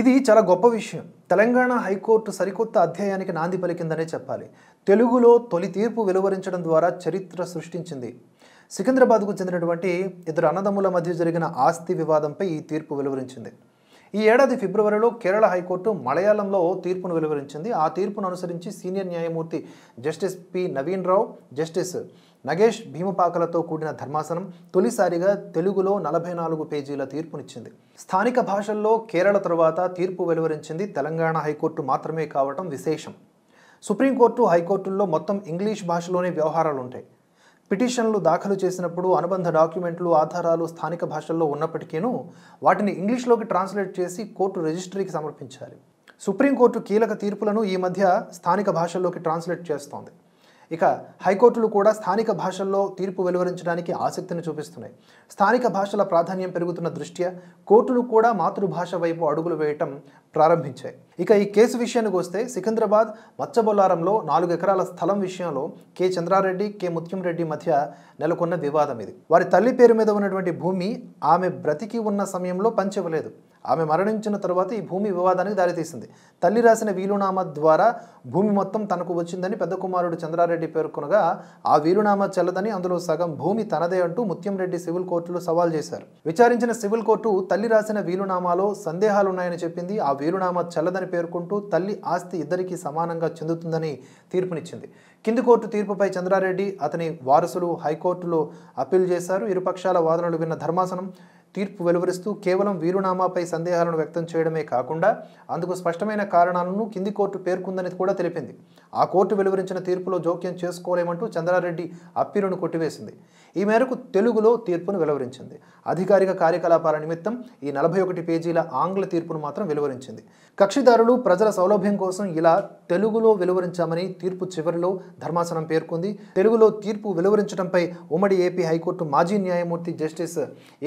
ఇది చాలా గొప్ప విషయం తెలంగాణ హైకోర్టు సరికొత్త అధ్యాయానికి నాంది పలికిందనే చెప్పాలి తెలుగులో తొలి తీర్పు వెలువరించడం ద్వారా చరిత్ర సృష్టించింది సికింద్రాబాద్కు చెందినటువంటి ఇద్దరు అన్నదమ్ముల మధ్య జరిగిన ఆస్తి వివాదంపై ఈ తీర్పు వెలువరించింది ఈ ఏడాది ఫిబ్రవరిలో కేరళ హైకోర్టు మలయాళంలో తీర్పును వెలువరించింది ఆ తీర్పును అనుసరించి సీనియర్ న్యాయమూర్తి justice P Naveen Rao justice Nagesh భీమపాకలతో కూడిన ధర్మాసనం తొలిసారిగా తెలుగులో నలభై నాలుగు పేజీల తీర్పునిచ్చింది స్థానిక భాషల్లో కేరళ తర్వాత తీర్పు వెలువరించింది తెలంగాణ హైకోర్టు మాత్రమే కావటం విశేషం సుప్రీంకోర్టు హైకోర్టుల్లో మొత్తం ఇంగ్లీష్ భాషలోనే వ్యవహారాలు ఉంటాయి పిటిషన్లు దాఖలు చేసినప్పుడు అనుబంధ డాక్యుమెంట్లు ఆధారాలు స్థానిక భాషల్లో ఉన్నప్పటికీనూ వాటిని ఇంగ్లీష్లోకి ట్రాన్స్లేట్ చేసి కోర్టు రిజిస్ట్రీకి సమర్పించాలి సుప్రీంకోర్టు కీలక తీర్పులను ఈ మధ్య స్థానిక భాషల్లోకి ట్రాన్స్లేట్ చేస్తోంది ఇక హైకోర్టులు కూడా స్థానిక భాషల్లో తీర్పు వెలువరించడానికి ఆసక్తిని చూపిస్తున్నాయి స్థానిక భాషల ప్రాధాన్యం పెరుగుతున్న దృష్ట్యా కోర్టులు కూడా మాతృభాష వైపు అడుగులు వేయటం ప్రారంభించాయి ఇక ఈ కేసు విషయానికి వస్తే సికింద్రాబాద్ మచ్చబొల్లారంలో నాలుగు ఎకరాల స్థలం విషయంలో కె చంద్రారెడ్డి కె ముత్యంరెడ్డి మధ్య నెలకొన్న వివాదం ఇది వారి తల్లి పేరు మీద ఉన్నటువంటి భూమి ఆమె బ్రతికి ఉన్న సమయంలో పంచివ్వలేదు ఆమె మరణించిన తర్వాత ఈ భూమి వివాదానికి దారితీసింది తల్లి రాసిన వీలునామా ద్వారా భూమి మొత్తం తనకు వచ్చిందని పెద్ద కుమారుడు చంద్రారెడ్డి పేర్కొనగా ఆ వీలునామా చెల్లదని అందులో సగం భూమి తనదే అంటూ ముత్యంరెడ్డి సివిల్ కోర్టులో సవాల్ చేశారు విచారించిన సివిల్ కోర్టు తల్లి రాసిన వీలునామాలో సందేహాలున్నాయని చెప్పింది ఆ వీలునామా చెల్లదని విషయాన్ని పేర్కొంటూ తల్లి ఆస్తి ఇద్దరికీ సమానంగా చెందుతుందని తీర్పునిచ్చింది కింది కోర్టు తీర్పుపై చంద్రారెడ్డి అతని వారసులు హైకోర్టులో అప్పీల్ చేశారు ఇరుపక్షాల వాదనలు విన్న ధర్మాసనం తీర్పు వెలువరిస్తూ కేవలం వీరునామాపై సందేహాలను వ్యక్తం చేయడమే కాకుండా అందుకు స్పష్టమైన కారణాలను కింది కోర్టు పేర్కొందని కూడా తెలిపింది ఆ కోర్టు వెలువరించిన తీర్పులో జోక్యం చేసుకోలేమంటూ చంద్రారెడ్డి అప్పీలను కొట్టివేసింది ఈ మేరకు తెలుగులో తీర్పును వెలువరించింది అధికారిక కార్యకలాపాల నిమిత్తం ఈ నలభై ఒకటి పేజీల ఆంగ్ల తీర్పును మాత్రం వెలువరించింది కక్షిదారులు ప్రజల సౌలభ్యం కోసం ఇలా తెలుగులో వెలువరించామని తీర్పు చివరిలో ధర్మాసనం పేర్కొంది తెలుగులో తీర్పు వెలువరించడంపై ఉమ్మడి ఏపీ హైకోర్టు మాజీ న్యాయమూర్తి జస్టిస్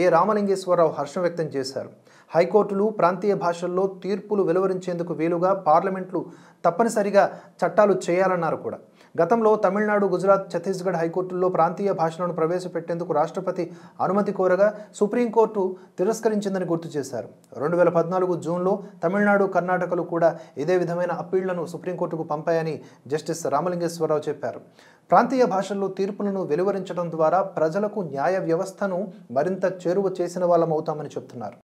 ఏ రామలింగే నాగేశ్వరరావు హర్షం వ్యక్తం చేశారు హైకోర్టులు ప్రాంతీయ భాషల్లో తీర్పులు వెలువరించేందుకు వీలుగా పార్లమెంట్లు తప్పనిసరిగా చట్టాలు చేయాలన్నారు కూడా గతంలో తమిళనాడు గుజరాత్ ఛత్తీస్గఢ్ హైకోర్టుల్లో ప్రాంతీయ భాషలను ప్రవేశపెట్టేందుకు రాష్ట్రపతి అనుమతి కోరగా సుప్రీంకోర్టు తిరస్కరించిందని గుర్తు చేశారు రెండు వేల పద్నాలుగు జూన్లో తమిళనాడు కర్ణాటకలు కూడా ఇదే విధమైన అప్పీళ్లను సుప్రీంకోర్టుకు పంపాయని జస్టిస్ రామలింగేశ్వరరావు చెప్పారు ప్రాంతీయ భాషల్లో తీర్పులను వెలువరించడం ద్వారా ప్రజలకు న్యాయ వ్యవస్థను మరింత చేరువ చేసిన వాళ్ళం అవుతామని చెప్తున్నారు